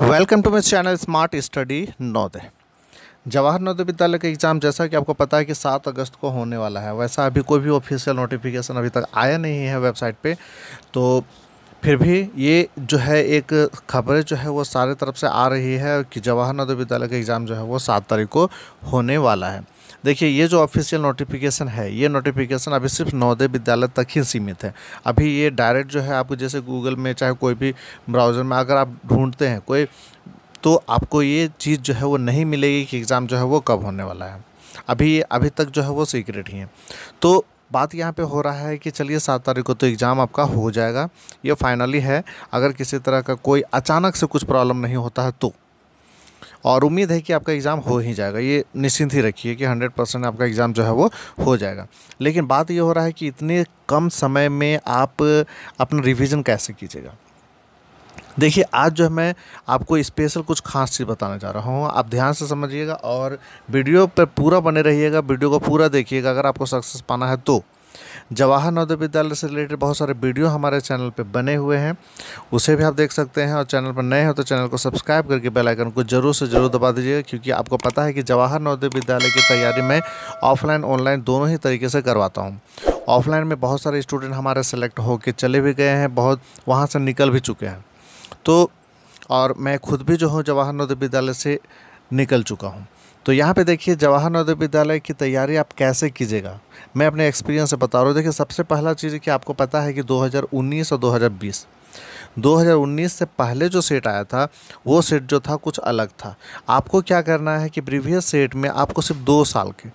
welcome to my channel smart study नोदय जवाहर नोदय विद्यालय का exam जैसा कि आपको पता है कि सात अगस्त को होने वाला है वैसा अभी कोई भी ऑफिशियल नोटिफिकेशन अभी तक आया नहीं है वेबसाइट पे तो फिर भी ये जो है एक खबरें जो है वो सारे तरफ से आ रही है कि जवाहर नवोदय विद्यालय का एग्ज़ाम जो है वो सात तारीख को होने वाला है देखिए ये जो ऑफिशियल नोटिफिकेशन है ये नोटिफिकेशन अभी सिर्फ नवोदय विद्यालय तक ही सीमित है अभी ये डायरेक्ट जो है आप जैसे गूगल में चाहे कोई भी ब्राउज़र में अगर आप ढूंढते हैं कोई तो आपको ये चीज़ जो है वो नहीं मिलेगी कि एग्ज़ाम जो है वो कब होने वाला है अभी अभी तक जो है वो सीक्रेट ही है तो बात यहाँ पे हो रहा है कि चलिए सात तारीख को तो एग्ज़ाम आपका हो जाएगा ये फाइनली है अगर किसी तरह का कोई अचानक से कुछ प्रॉब्लम नहीं होता है तो और उम्मीद है कि आपका एग्ज़ाम हो ही जाएगा ये निश्चिंत ही रखिए कि हंड्रेड परसेंट आपका एग्ज़ाम जो है वो हो जाएगा लेकिन बात ये हो रहा है कि इतने कम समय में आप अपना रिविज़न कैसे कीजिएगा देखिए आज जो है मैं आपको स्पेशल कुछ खास चीज़ बताने जा रहा हूँ आप ध्यान से समझिएगा और वीडियो पर पूरा बने रहिएगा वीडियो को पूरा देखिएगा अगर आपको सक्सेस पाना है तो जवाहर नवोदय विद्यालय से रिलेटेड बहुत सारे वीडियो हमारे चैनल पे बने हुए हैं उसे भी आप देख सकते हैं और चैनल पर नए हो तो चैनल को सब्सक्राइब करके बेल आइकन को जरूर से ज़रूर दबा दीजिएगा क्योंकि आपको पता है कि जवाहर नवोदय विद्यालय की तैयारी मैं ऑफलाइन ऑनलाइन दोनों ही तरीके से करवाता हूँ ऑफलाइन में बहुत सारे स्टूडेंट हमारे सेलेक्ट होकर चले भी गए हैं बहुत वहाँ से निकल भी चुके हैं तो और मैं खुद भी जो हूँ जवाहर नवोदय विद्यालय से निकल चुका हूँ तो यहाँ पे देखिए जवाहर नवोदय विद्यालय की तैयारी आप कैसे कीजिएगा मैं अपने एक्सपीरियंस से बता रहा हूँ देखिए सबसे पहला चीज़ कि आपको पता है कि 2019 और 2019 से पहले जो सेट आया था वो सेट जो था कुछ अलग था आपको क्या करना है कि प्रीवियस सेट में आपको सिर्फ दो साल के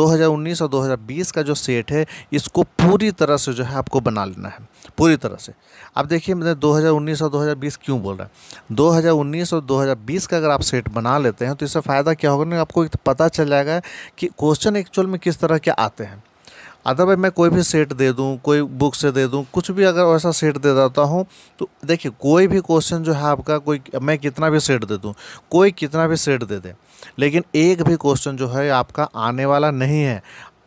2019 और 2020 का जो सेट है इसको पूरी तरह से जो है आपको बना लेना है पूरी तरह से आप देखिए मैंने 2019 और 2020 क्यों बोल रहा है 2019 और 2020 का अगर आप सेट बना लेते हैं तो इससे फ़ायदा क्या होगा ना आपको तो पता चल जाएगा कि क्वेश्चन एक्चुअल में किस तरह के आते हैं अदरवाइज मैं कोई भी सेट दे दूँ कोई बुक से दे दूँ कुछ भी अगर वैसा सेट दे देता हूँ तो देखिए कोई भी क्वेश्चन जो है आपका कोई मैं कितना भी सेट दे दूँ कोई कितना भी सेट दे दे लेकिन एक भी क्वेश्चन जो है आपका आने वाला नहीं है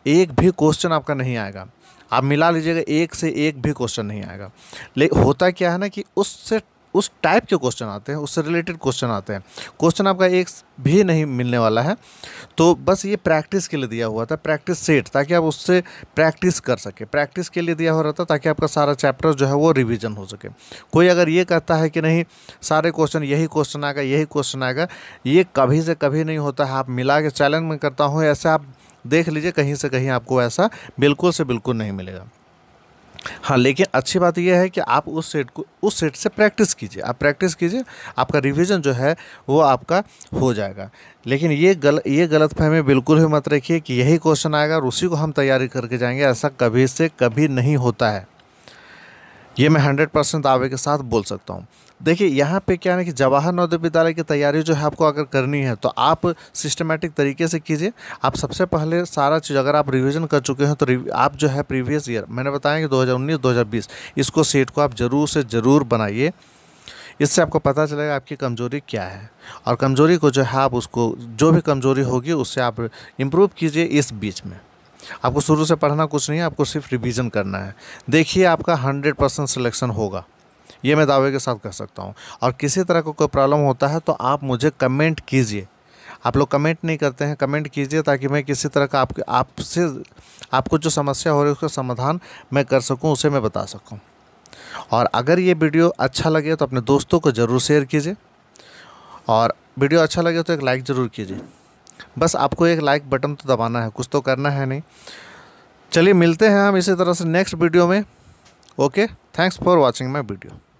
एक भी क्वेश्चन आपका नहीं आएगा आप मिला लीजिएगा एक से एक भी क्वेश्चन नहीं आएगा लेकिन होता क्या है ना कि उससे उस टाइप के क्वेश्चन आते हैं उससे रिलेटेड क्वेश्चन आते हैं क्वेश्चन आपका एक भी नहीं मिलने वाला है तो बस ये प्रैक्टिस के लिए दिया हुआ था प्रैक्टिस सेट ताकि आप उससे प्रैक्टिस कर सके प्रैक्टिस के लिए दिया हो रहा था ताकि आपका सारा चैप्टर जो है वो रिविजन हो सके कोई अगर ये कहता है कि नहीं सारे क्वेश्चन यही क्वेश्चन आएगा यही क्वेश्चन आएगा ये कभी से कभी नहीं होता है आप मिला के चैलेंज में करता हूँ ऐसे आप देख लीजिए कहीं से कहीं आपको ऐसा बिल्कुल से बिल्कुल नहीं मिलेगा हाँ लेकिन अच्छी बात यह है कि आप उस सेट को उस सेट से प्रैक्टिस कीजिए आप प्रैक्टिस कीजिए आपका रिवीजन जो है वो आपका हो जाएगा लेकिन ये गल ये गलत फहमी बिल्कुल भी मत रखिए कि यही क्वेश्चन आएगा और उसी को हम तैयारी करके जाएंगे ऐसा कभी से कभी नहीं होता है ये मैं हंड्रेड परसेंट दावे के साथ बोल सकता हूँ देखिए यहाँ पे क्या है कि जवाहर नवोदय विद्यालय की तैयारी जो है आपको अगर करनी है तो आप सिस्टमेटिक तरीके से कीजिए आप सबसे पहले सारा चीज़ अगर आप रिवीजन कर चुके हैं तो आप जो है प्रीवियस ईयर मैंने बताया कि 2019 2020 इसको सेट को आप ज़रूर से ज़रूर बनाइए इससे आपको पता चलेगा आपकी कमज़ोरी क्या है और कमज़ोरी को जो है आप उसको जो भी कमज़ोरी होगी उससे आप इम्प्रूव कीजिए इस बीच में आपको शुरू से पढ़ना कुछ नहीं है आपको सिर्फ रिवीजन करना है देखिए आपका हंड्रेड परसेंट सिलेक्शन होगा ये मैं दावे के साथ कह सकता हूँ और किसी तरह का को कोई प्रॉब्लम होता है तो आप मुझे कमेंट कीजिए आप लोग कमेंट नहीं करते हैं कमेंट कीजिए ताकि मैं किसी तरह का आपके आपसे आपको जो समस्या हो रही है उसका समाधान मैं कर सकूँ उसे मैं बता सकूँ और अगर ये वीडियो अच्छा लगे तो अपने दोस्तों को ज़रूर शेयर कीजिए और वीडियो अच्छा लगे तो एक लाइक ज़रूर कीजिए बस आपको एक लाइक बटन तो दबाना है कुछ तो करना है नहीं चलिए मिलते हैं हम इसी तरह से नेक्स्ट वीडियो में okay thanks for watching my video